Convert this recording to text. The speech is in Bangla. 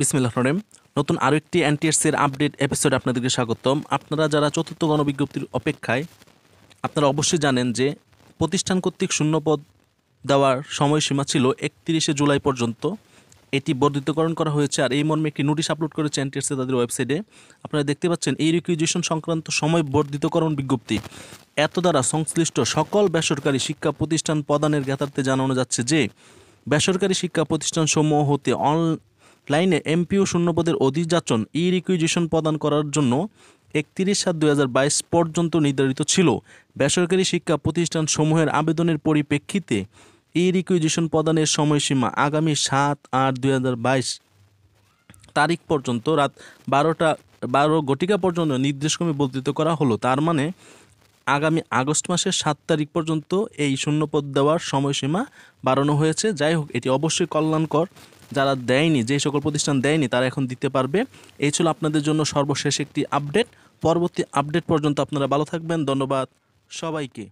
বিসমিল্লাহ রহিম নতুন আরও একটি এনটিএসসির আপডেট এপিসোড আপনাদেরকে স্বাগতম আপনারা যারা চতুর্থ গণবিজ্ঞপ্তির অপেক্ষায় আপনারা অবশ্যই জানেন যে প্রতিষ্ঠান কর্তৃক শূন্যপদ দেওয়ার সময়সীমা ছিল একত্রিশে জুলাই পর্যন্ত এটি বর্ধিতকরণ করা হয়েছে আর এই মর্মে একটি নোটিশ আপলোড করেছে এনটিএসসি তাদের ওয়েবসাইটে আপনারা দেখতে পাচ্ছেন এই রিকুইজিশন সংক্রান্ত সময় বর্ধিতকরণ বিজ্ঞপ্তি এত দ্বারা সংশ্লিষ্ট সকল বেসরকারি শিক্ষা প্রতিষ্ঠান প্রদানের জ্ঞাতার্থে জানানো যাচ্ছে যে বেসরকারি শিক্ষা প্রতিষ্ঠানসমূহ হতে অন লাইনে এমপিও শূন্যপদের অধিযাচন ই রিকুইজিশন প্রদান করার জন্য একত্রিশ সাত দুই পর্যন্ত নির্ধারিত ছিল বেসরকারি শিক্ষা প্রতিষ্ঠান সমূহের আবেদনের পরিপ্রেক্ষিতে ই রিকুইজিশন প্রদানের সময়সীমা আগামী সাত আট দুই তারিখ পর্যন্ত রাত বারোটা বারো ঘটিকা পর্যন্ত নির্দেশক্রমে বর্ধিত করা হলো তার মানে আগামী আগস্ট মাসের সাত তারিখ পর্যন্ত এই শূন্যপদ দেওয়ার সময়সীমা বাড়ানো হয়েছে যাই হোক এটি অবশ্যই কল্যাণকর যারা দেয়নি যে সকল প্রতিষ্ঠান দেয়নি তারা এখন দিতে পারবে এই ছিল আপনাদের জন্য সর্বশেষ একটি আপডেট পরবর্তী আপডেট পর্যন্ত আপনারা ভালো থাকবেন ধন্যবাদ সবাইকে